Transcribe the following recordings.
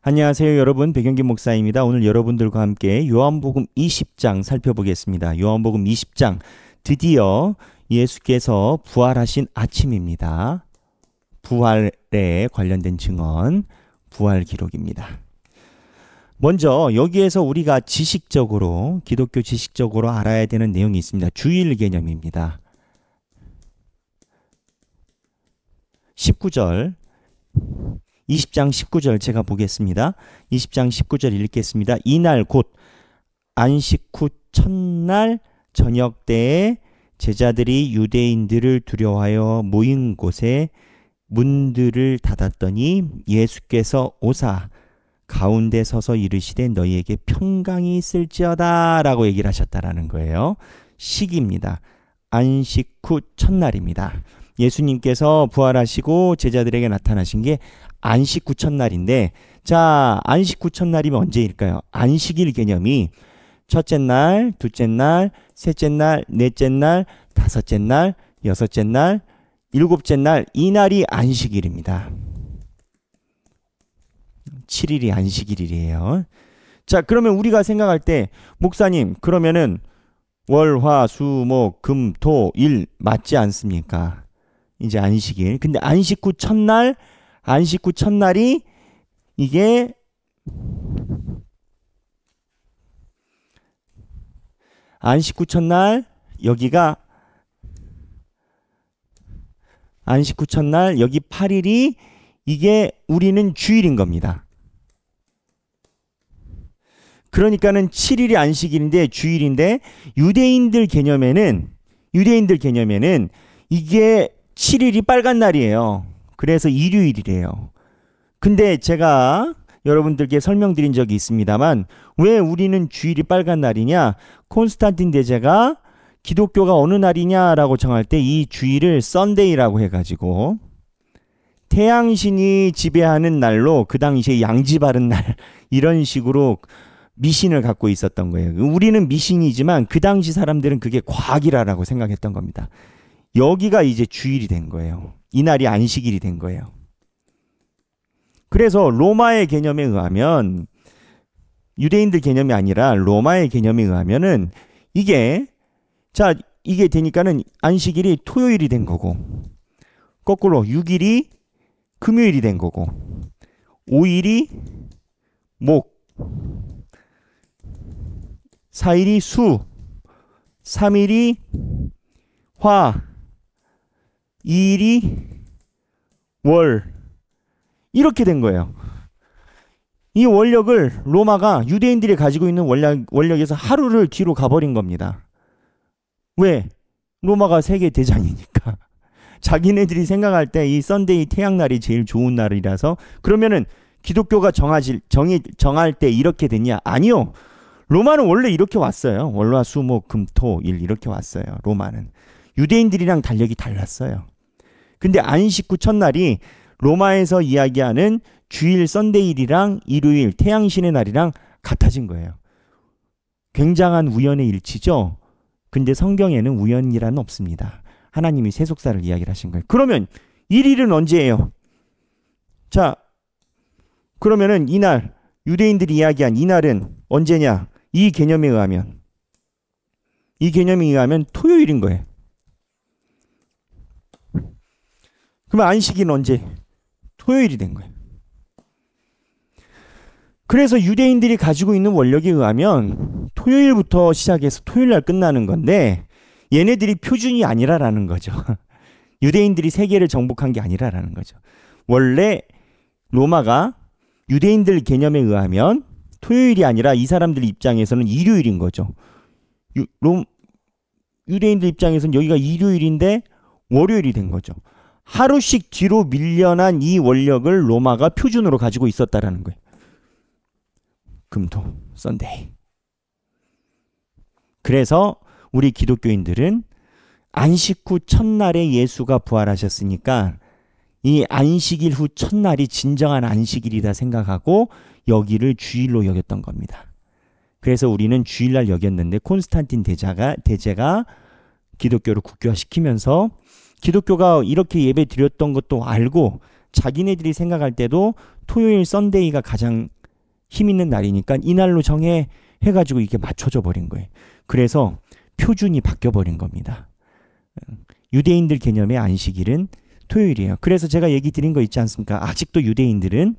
안녕하세요 여러분 백영기 목사입니다. 오늘 여러분들과 함께 요한복음 20장 살펴보겠습니다. 요한복음 20장 드디어 예수께서 부활하신 아침입니다. 부활에 관련된 증언 부활 기록입니다. 먼저 여기에서 우리가 지식적으로 기독교 지식적으로 알아야 되는 내용이 있습니다. 주일 개념입니다. 19절 20장 19절 제가 보겠습니다. 20장 19절 읽겠습니다. 이날 곧 안식 후 첫날 저녁 때에 제자들이 유대인들을 두려워하여 모인 곳에 문들을 닫았더니 예수께서 오사 가운데 서서 이르시되 너희에게 평강이 있을지어다라고 얘기를 하셨다라는 거예요. 식입니다. 안식 후 첫날입니다. 예수님께서 부활하시고 제자들에게 나타나신 게 안식 구천날인데자 안식 구천날이면 언제일까요? 안식일 개념이 첫째 날, 둘째 날, 셋째 날, 넷째 날, 다섯째 날, 여섯째 날, 일곱째 날 이날이 안식일입니다. 7일이 안식일이에요. 자, 그러면 우리가 생각할 때 목사님 그러면은 월, 화, 수, 목, 금, 토, 일 맞지 않습니까? 이제 안식일. 근데 안식 후 첫날, 안식 후 첫날이 이게 안식 후 첫날 여기가 안식 후 첫날 여기 8일이 이게 우리는 주일인 겁니다. 그러니까는 7일이 안식일인데 주일인데 유대인들 개념에는 유대인들 개념에는 이게 7일이 빨간 날이에요. 그래서 일요일이래요. 근데 제가 여러분들께 설명드린 적이 있습니다만 왜 우리는 주일이 빨간 날이냐? 콘스탄틴 대제가 기독교가 어느 날이냐라고 정할 때 이 주일을 썬데이라고 해가지고 태양신이 지배하는 날로 그 당시에 양지 바른 날 이런 식으로 미신을 갖고 있었던 거예요. 우리는 미신이지만 그 당시 사람들은 그게 과학이라라고 생각했던 겁니다. 여기가 이제 주일이 된 거예요. 이날이 안식일이 된 거예요. 그래서 로마의 개념에 의하면 유대인들 개념이 아니라 로마의 개념에 의하면은 이게 자 이게 되니까는 안식일이 토요일이 된 거고 거꾸로 6일이 금요일이 된 거고 5일이 목 4일이 수 3일이 화 일이 월 이렇게 된 거예요. 이 원력을 로마가 유대인들이 가지고 있는 원력, 원력에서 하루를 뒤로 가버린 겁니다. 왜? 로마가 세계 대장이니까. 자기네들이 생각할 때 이 썬데이 태양날이 제일 좋은 날이라서 그러면은 기독교가 정하실 정이 정할 때 이렇게 됐냐? 아니요. 로마는 원래 이렇게 왔어요. 월화 수목금토일 이렇게 왔어요. 로마는 유대인들이랑 달력이 달랐어요. 근데 안식 구 첫날이 로마에서 이야기하는 주일 썬데일이랑 일요일 태양신의 날이랑 같아진 거예요. 굉장한 우연의 일치죠. 근데 성경에는 우연이란 없습니다. 하나님이 세속사를 이야기를 하신 거예요. 그러면 1일은 언제예요? 자, 그러면은 이날 유대인들이 이야기한 이날은 언제냐? 이 개념에 의하면 이 개념에 의하면 토요일인 거예요. 그러면 안식일은 언제? 토요일이 된 거예요. 그래서 유대인들이 가지고 있는 원력에 의하면 토요일부터 시작해서 토요일 날 끝나는 건데 얘네들이 표준이 아니라라는 거죠. 유대인들이 세계를 정복한 게 아니라라는 거죠. 원래 로마가 유대인들 개념에 의하면 토요일이 아니라 이 사람들 입장에서는 일요일인 거죠. 유, 롬, 유대인들 입장에서는 여기가 일요일인데 월요일이 된 거죠. 하루씩 뒤로 밀려난 이 원력을 로마가 표준으로 가지고 있었다라는 거예요. 금토 썬데이. 그래서 우리 기독교인들은 안식 후 첫날에 예수가 부활하셨으니까 이 안식일 후 첫날이 진정한 안식일이다 생각하고 여기를 주일로 여겼던 겁니다. 그래서 우리는 주일날 여겼는데 콘스탄틴 대제가 대제가 기독교를 국교화시키면서 기독교가 이렇게 예배 드렸던 것도 알고 자기네들이 생각할 때도 토요일 썬데이가 가장 힘 있는 날이니까 이날로 정해 해가지고 이게 맞춰져 버린 거예요. 그래서 표준이 바뀌어 버린 겁니다. 유대인들 개념의 안식일은 토요일이에요. 그래서 제가 얘기 드린 거 있지 않습니까? 아직도 유대인들은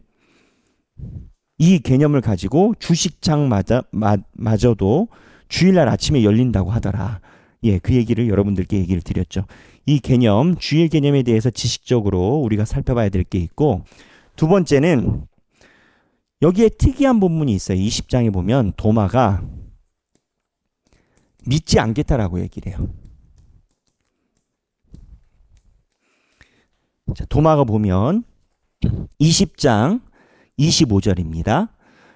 이 개념을 가지고 주식장마저도 주일날 아침에 열린다고 하더라. 예, 그 얘기를 여러분들께 얘기를 드렸죠. 이 개념, 주의 개념에 대해서 지식적으로 우리가 살펴봐야 될 게 있고 두 번째는 여기에 특이한 본문이 있어요. 20장에 보면 도마가 믿지 않겠다라고 얘기를 해요. 자, 도마가 보면 20장 25절입니다.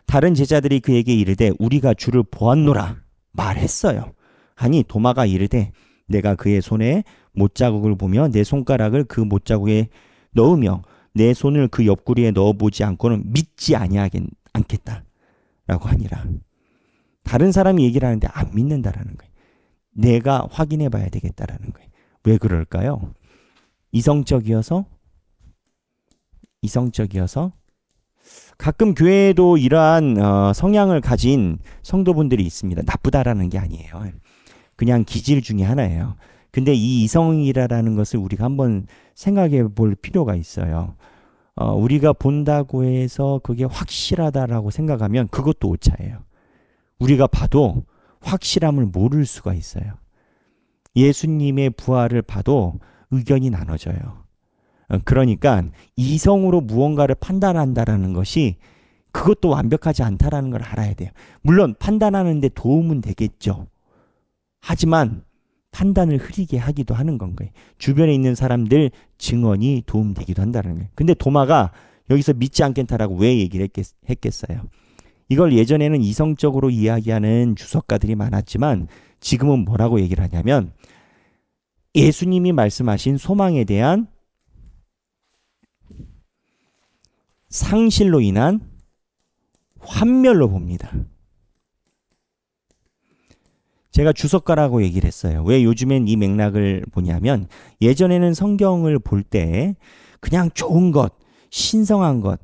다른 제자들이 그에게 이르되 우리가 주를 보았노라 말했어요. 하니 도마가 이르되 내가 그의 손에 못자국을 보며 내 손가락을 그 못자국에 넣으며 내 손을 그 옆구리에 넣어보지 않고는 믿지 아니하겠다 라고 하니라. 다른 사람이 얘기를 하는데 안 믿는다라는 거예요. 내가 확인해 봐야 되겠다라는 거예요. 왜 그럴까요? 이성적이어서 이성적이어서 가끔 교회에도 이러한 어, 성향을 가진 성도분들이 있습니다. 나쁘다라는 게 아니에요. 그냥 기질 중의 하나예요. 근데 이 이성이라라는 것을 우리가 한번 생각해 볼 필요가 있어요. 어, 우리가 본다고 해서 그게 확실하다라고 생각하면 그것도 오차예요. 우리가 봐도 확실함을 모를 수가 있어요. 예수님의 부활을 봐도 의견이 나눠져요. 어, 그러니까 이성으로 무언가를 판단한다라는 것이 그것도 완벽하지 않다라는 걸 알아야 돼요. 물론 판단하는데 도움은 되겠죠. 하지만 판단을 흐리게 하기도 하는 건 거예요. 주변에 있는 사람들 증언이 도움되기도 한다는 거예요. 근데 도마가 여기서 믿지 않겠다라고 왜 얘기를 했겠, 어요 이걸 예전에는 이성적으로 이야기하는 주석가들이 많았지만 지금은 뭐라고 얘기를 하냐면 예수님이 말씀하신 소망에 대한 상실로 인한 환멸로 봅니다. 제가 주석가라고 얘기를 했어요. 왜 요즘엔 이 맥락을 보냐면 예전에는 성경을 볼 때 그냥 좋은 것, 신성한 것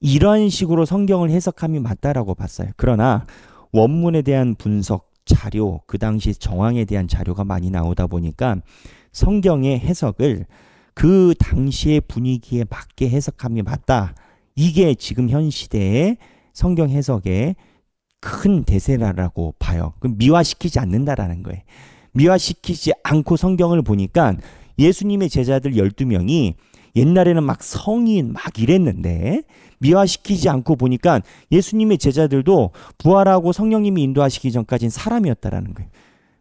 이런 식으로 성경을 해석함이 맞다라고 봤어요. 그러나 원문에 대한 분석 자료, 그 당시 정황에 대한 자료가 많이 나오다 보니까 성경의 해석을 그 당시의 분위기에 맞게 해석함이 맞다. 이게 지금 현 시대의 성경 해석의 큰 대세라라고 봐요. 그럼 미화시키지 않는다라는 거예요. 미화시키지 않고 성경을 보니까 예수님의 제자들 12명이 옛날에는 막 성인 막 이랬는데 미화시키지 않고 보니까 예수님의 제자들도 부활하고 성령님이 인도하시기 전까지는 사람이었다라는 거예요.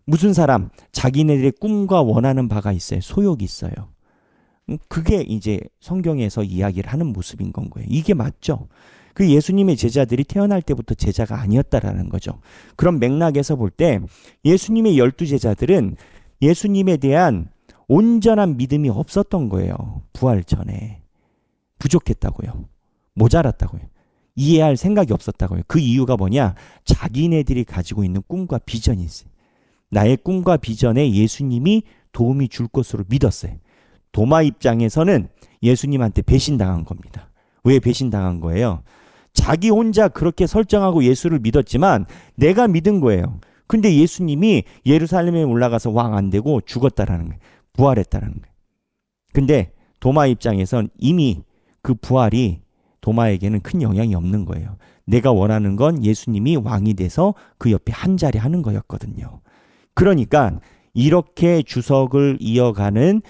무슨 사람? 자기네들의 꿈과 원하는 바가 있어요. 소욕이 있어요. 음, 그게 이제 성경에서 이야기를 하는 모습인 건 거예요. 이게 맞죠? 그 예수님의 제자들이 태어날 때부터 제자가 아니었다라는 거죠. 그런 맥락에서 볼 때 예수님의 열두 제자들은 예수님에 대한 온전한 믿음이 없었던 거예요. 부활 전에. 부족했다고요. 모자랐다고요. 이해할 생각이 없었다고요. 그 이유가 뭐냐? 자기네들이 가지고 있는 꿈과 비전이 있어요. 나의 꿈과 비전에 예수님이 도움이 줄 것으로 믿었어요. 도마 입장에서는 예수님한테 배신당한 겁니다. 왜 배신당한 거예요? 자기 혼자 그렇게 설정하고 예수를 믿었지만 내가 믿은 거예요. 근데 예수님이 예루살렘에 올라가서 왕 안 되고 죽었다라는 거예요. 부활했다라는 거예요. 근데 도마 입장에선 이미 그 부활이 도마에게는 큰 영향이 없는 거예요. 내가 원하는 건 예수님이 왕이 돼서 그 옆에 한 자리 하는 거였거든요. 그러니까 이렇게 주석을 이어가는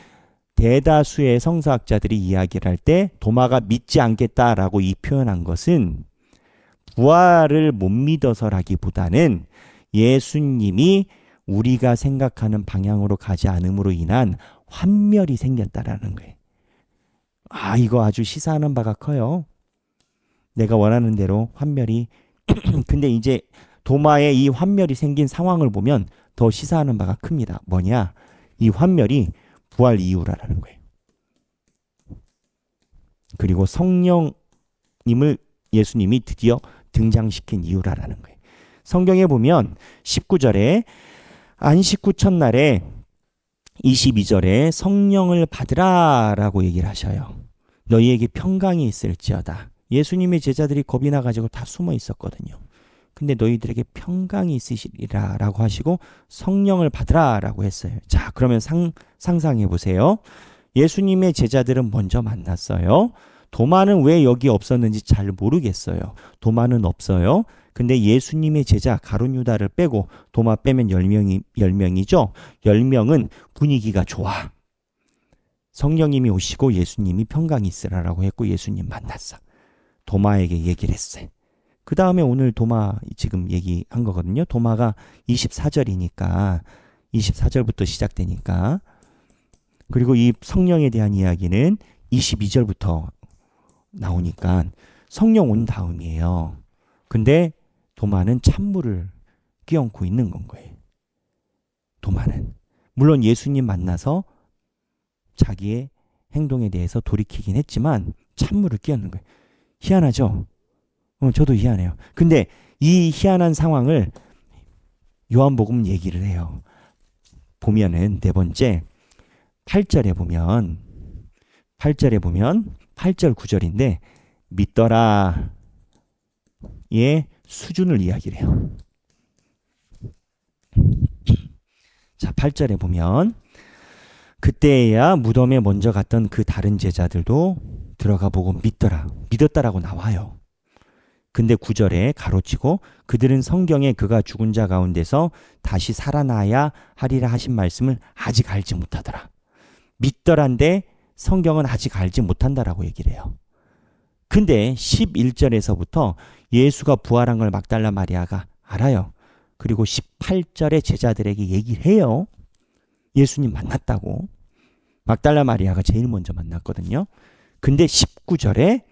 대다수의 성서학자들이 이야기를 할 때 도마가 믿지 않겠다라고 이 표현한 것은 부활을 못 믿어서라기보다는 예수님이 우리가 생각하는 방향으로 가지 않음으로 인한 환멸이 생겼다라는 거예요. 아, 이거 아주 시사하는 바가 커요. 내가 원하는 대로 환멸이 근데 이제 도마에 이 환멸이 생긴 상황을 보면 더 시사하는 바가 큽니다. 뭐냐? 이 환멸이 부활 이후라라는 거예요. 그리고 성령님을 예수님이 드디어 등장시킨 이유라라는 거예요. 성경에 보면 19절에 안식 후 첫날에 22절에 성령을 받으라라고 얘기를 하셔요. 너희에게 평강이 있을지어다. 예수님의 제자들이 겁이 나가지고 다 숨어 있었거든요. 근데 너희들에게 평강이 있으시리라 라고 하시고 성령을 받으라 라고 했어요. 자, 그러면 상, 상상해 보세요. 예수님의 제자들은 먼저 만났어요. 도마는 왜 여기 없었는지 잘 모르겠어요. 도마는 없어요. 근데 예수님의 제자 가룟 유다를 빼고 도마 빼면 10명이 10명이죠. 10명은 분위기가 좋아. 성령님이 오시고 예수님이 평강이 있으라라고 했고 예수님 만났어. 도마에게 얘기를 했어요. 그 다음에 오늘 도마 지금 얘기한 거거든요. 도마가 24절이니까 24절부터 시작되니까 그리고 이 성령에 대한 이야기는 22절부터 나오니까 성령 온 다음이에요. 근데 도마는 찬물을 끼얹고 있는 건 거예요. 도마는 물론 예수님 만나서 자기의 행동에 대해서 돌이키긴 했지만 찬물을 끼얹는 거예요. 희한하죠? 어, 저도 희한해요. 근데 이 희한한 상황을 요한복음 얘기를 해요. 보면은 네 번째 8절에 보면 8절에 보면 8절 9절인데 믿더라의 예, 수준을 이야기를 해요. 자, 8절에 보면 그때야 에 무덤에 먼저 갔던 그 다른 제자들도 들어가 보고 믿더라. 믿었다라고 나와요. 근데 구절에 가로치고 그들은 성경에 그가 죽은 자 가운데서 다시 살아나야 하리라 하신 말씀을 아직 알지 못하더라. 믿더란데 성경은 아직 알지 못한다라고 얘기를 해요. 근데 11절에서부터 예수가 부활한 걸 막달라 마리아가 알아요. 그리고 18절에 제자들에게 얘기를 해요. 예수님 만났다고. 막달라 마리아가 제일 먼저 만났거든요. 근데 19절에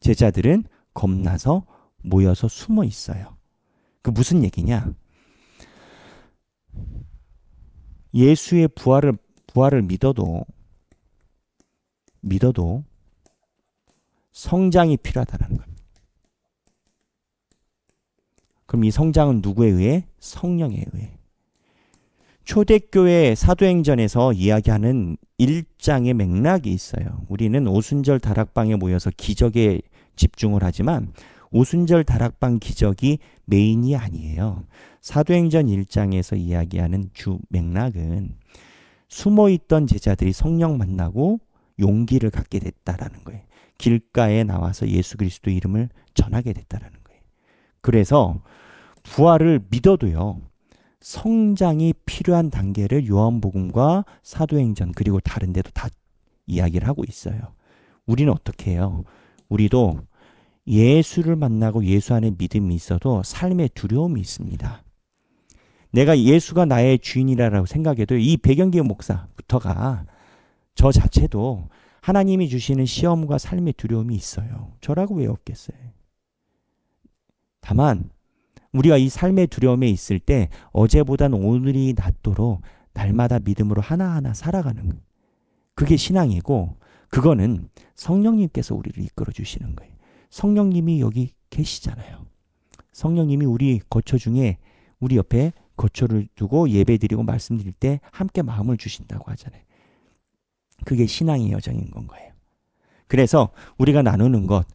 제자들은 겁나서 모여서 숨어 있어요. 그 무슨 얘기냐? 예수의 부활을 부활을 믿어도 믿어도 성장이 필요하다는 겁니다. 그럼 이 성장은 누구에 의해? 성령에 의해. 초대교회 사도행전에서 이야기하는 일장의 맥락이 있어요. 우리는 오순절 다락방에 모여서 기적에 집중을 하지만 오순절 다락방 기적이 메인이 아니에요. 사도행전 1장에서 이야기하는 주 맥락은 숨어 있던 제자들이 성령 만나고 용기를 갖게 됐다라는 거예요. 길가에 나와서 예수 그리스도 이름을 전하게 됐다라는 거예요. 그래서 부활을 믿어도요. 성장이 필요한 단계를 요한복음과 사도행전 그리고 다른 데도 다 이야기를 하고 있어요. 우리는 어떻게 해요? 우리도 예수를 만나고 예수 안에 믿음이 있어도 삶의 두려움이 있습니다. 내가 예수가 나의 주인이라고 생각해도 이 배경기 목사부터가 저 자체도 하나님이 주시는 시험과 삶의 두려움이 있어요. 저라고 왜 없겠어요? 다만 우리가 이 삶의 두려움에 있을 때 어제보단 오늘이 낫도록 날마다 믿음으로 하나하나 살아가는 거예요. 그게 신앙이고 그거는 성령님께서 우리를 이끌어 주시는 거예요. 성령님이 여기 계시잖아요. 성령님이 우리 거처 중에 우리 옆에 거처를 두고 예배드리고 말씀드릴 때 함께 마음을 주신다고 하잖아요. 그게 신앙의 여정인 건 거예요. 그래서 우리가 나누는 것.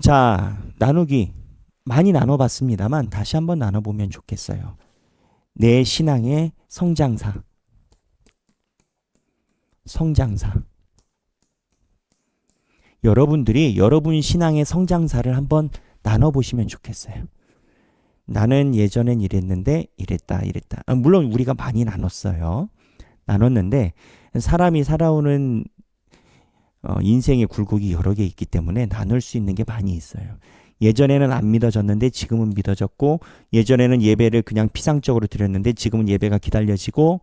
자, 나누기. 많이 나눠봤습니다만 다시 한번 나눠보면 좋겠어요. 내 신앙의 성장사. 성장사. 여러분들이 여러분 신앙의 성장사를 한번 나눠보시면 좋겠어요. 나는 예전엔 이랬는데 이랬다 이랬다. 아, 물론 우리가 많이 나눴어요. 나눴는데 사람이 살아오는 어, 인생의 굴곡이 여러 개 있기 때문에 나눌 수 있는 게 많이 있어요. 예전에는 안 믿어졌는데 지금은 믿어졌고 예전에는 예배를 그냥 피상적으로 드렸는데 지금은 예배가 기다려지고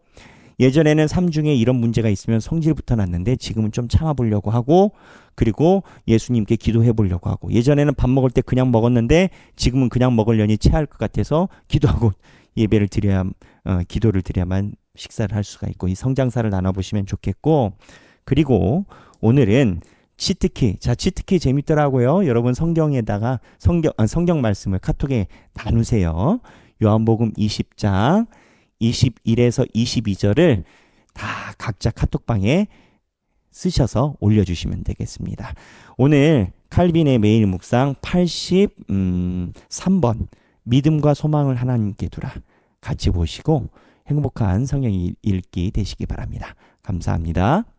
예전에는 삼중에 이런 문제가 있으면 성질부터 났는데 지금은 좀 참아보려고 하고 그리고 예수님께 기도해 보려고 하고 예전에는 밥 먹을 때 그냥 먹었는데 지금은 그냥 먹으려니 체할 것 같아서 기도하고 예배를 드려야 어, 기도를 드려야만 식사를 할 수가 있고 이 성장사를 나눠보시면 좋겠고 그리고 오늘은 치트키 자 치트키 재밌더라고요 여러분 성경에다가 성경 아, 성경 말씀을 카톡에 나누세요 요한복음 20장 21에서 22절을 다 각자 카톡방에 쓰셔서 올려주시면 되겠습니다. 오늘 칼빈의 매일 묵상 83번 음, 믿음과 소망을 하나님께 두라 같이 보시고 행복한 성경 읽기 되시기 바랍니다. 감사합니다.